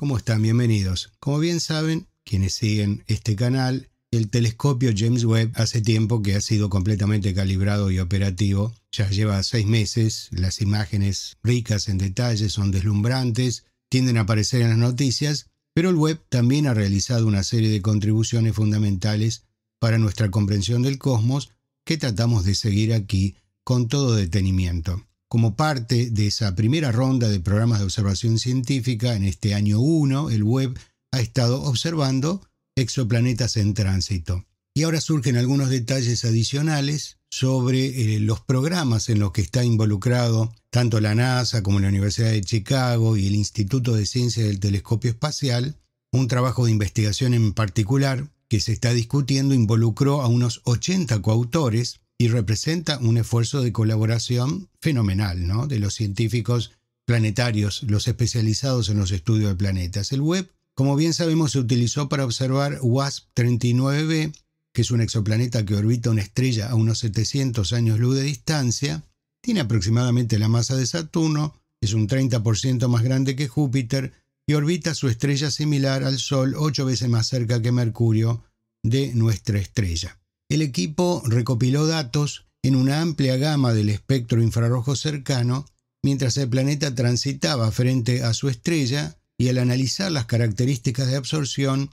¿Cómo están? Bienvenidos. Como bien saben, quienes siguen este canal, el telescopio James Webb hace tiempo que ha sido completamente calibrado y operativo. Ya lleva seis meses, las imágenes ricas en detalles son deslumbrantes, tienden a aparecer en las noticias, pero el Webb también ha realizado una serie de contribuciones fundamentales para nuestra comprensión del cosmos que tratamos de seguir aquí con todo detenimiento como parte de esa primera ronda de programas de observación científica en este año 1, el web ha estado observando exoplanetas en tránsito. Y ahora surgen algunos detalles adicionales sobre eh, los programas en los que está involucrado tanto la NASA como la Universidad de Chicago y el Instituto de Ciencias del Telescopio Espacial. Un trabajo de investigación en particular que se está discutiendo involucró a unos 80 coautores y representa un esfuerzo de colaboración fenomenal ¿no? de los científicos planetarios, los especializados en los estudios de planetas. El web, como bien sabemos, se utilizó para observar WASP-39b, que es un exoplaneta que orbita una estrella a unos 700 años luz de distancia, tiene aproximadamente la masa de Saturno, es un 30% más grande que Júpiter y orbita su estrella similar al Sol ocho veces más cerca que Mercurio de nuestra estrella el equipo recopiló datos en una amplia gama del espectro infrarrojo cercano mientras el planeta transitaba frente a su estrella y al analizar las características de absorción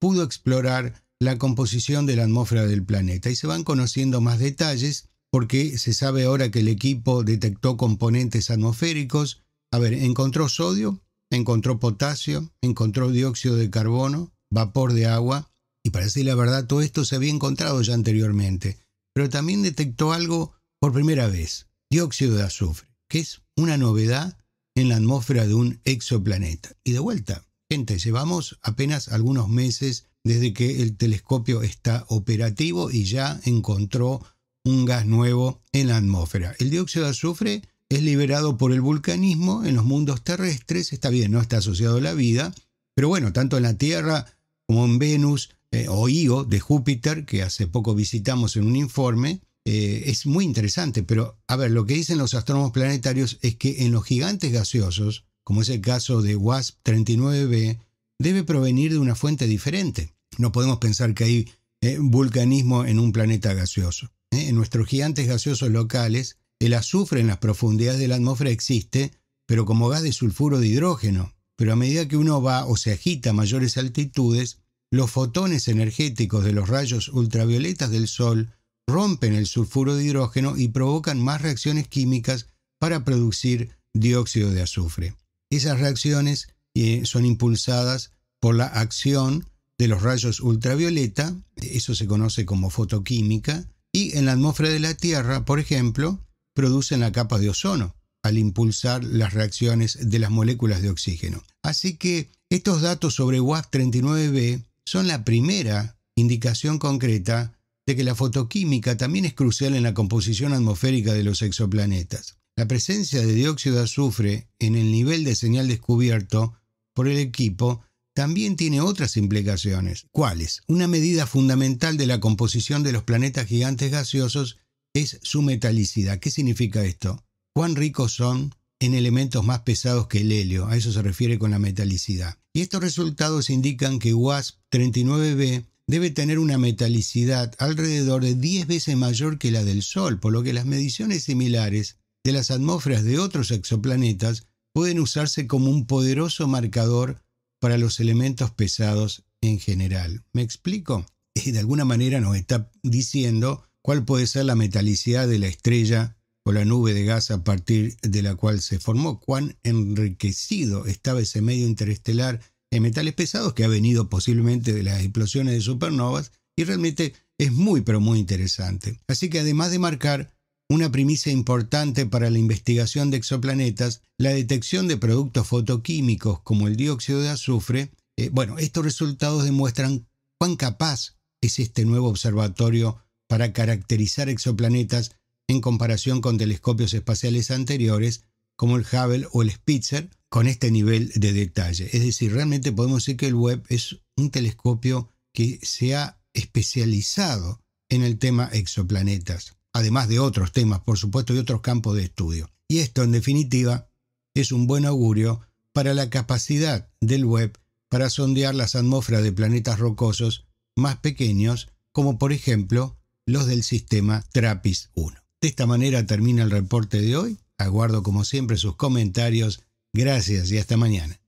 pudo explorar la composición de la atmósfera del planeta y se van conociendo más detalles porque se sabe ahora que el equipo detectó componentes atmosféricos. A ver, encontró sodio, encontró potasio, encontró dióxido de carbono, vapor de agua, y para decir la verdad, todo esto se había encontrado ya anteriormente, pero también detectó algo por primera vez, dióxido de azufre, que es una novedad en la atmósfera de un exoplaneta. Y de vuelta, gente, llevamos apenas algunos meses desde que el telescopio está operativo y ya encontró un gas nuevo en la atmósfera. El dióxido de azufre es liberado por el vulcanismo en los mundos terrestres, está bien, no está asociado a la vida, pero bueno, tanto en la Tierra como en Venus eh, o de Júpiter, que hace poco visitamos en un informe, eh, es muy interesante. Pero, a ver, lo que dicen los astrónomos planetarios es que en los gigantes gaseosos, como es el caso de WASP-39b, debe provenir de una fuente diferente. No podemos pensar que hay eh, vulcanismo en un planeta gaseoso. ¿eh? En nuestros gigantes gaseosos locales, el azufre en las profundidades de la atmósfera existe, pero como gas de sulfuro de hidrógeno. Pero a medida que uno va o se agita a mayores altitudes, los fotones energéticos de los rayos ultravioletas del Sol rompen el sulfuro de hidrógeno y provocan más reacciones químicas para producir dióxido de azufre. Esas reacciones eh, son impulsadas por la acción de los rayos ultravioleta, eso se conoce como fotoquímica, y en la atmósfera de la Tierra, por ejemplo, producen la capa de ozono al impulsar las reacciones de las moléculas de oxígeno. Así que estos datos sobre WAF 39b son la primera indicación concreta de que la fotoquímica también es crucial en la composición atmosférica de los exoplanetas. La presencia de dióxido de azufre en el nivel de señal descubierto por el equipo también tiene otras implicaciones. ¿Cuáles? Una medida fundamental de la composición de los planetas gigantes gaseosos es su metalicidad. ¿Qué significa esto? ¿Cuán ricos son en elementos más pesados que el helio, a eso se refiere con la metalicidad. Y estos resultados indican que WASP-39b debe tener una metalicidad alrededor de 10 veces mayor que la del Sol, por lo que las mediciones similares de las atmósferas de otros exoplanetas pueden usarse como un poderoso marcador para los elementos pesados en general. ¿Me explico? De alguna manera nos está diciendo cuál puede ser la metalicidad de la estrella la nube de gas a partir de la cual se formó, cuán enriquecido estaba ese medio interestelar en metales pesados que ha venido posiblemente de las explosiones de supernovas y realmente es muy pero muy interesante. Así que además de marcar una premisa importante para la investigación de exoplanetas, la detección de productos fotoquímicos como el dióxido de azufre, eh, bueno, estos resultados demuestran cuán capaz es este nuevo observatorio para caracterizar exoplanetas en comparación con telescopios espaciales anteriores como el Hubble o el Spitzer con este nivel de detalle. Es decir, realmente podemos decir que el Webb es un telescopio que se ha especializado en el tema exoplanetas, además de otros temas, por supuesto, y otros campos de estudio. Y esto, en definitiva, es un buen augurio para la capacidad del Webb para sondear las atmósferas de planetas rocosos más pequeños, como por ejemplo los del sistema TRAPPIST-1. De esta manera termina el reporte de hoy. Aguardo como siempre sus comentarios. Gracias y hasta mañana.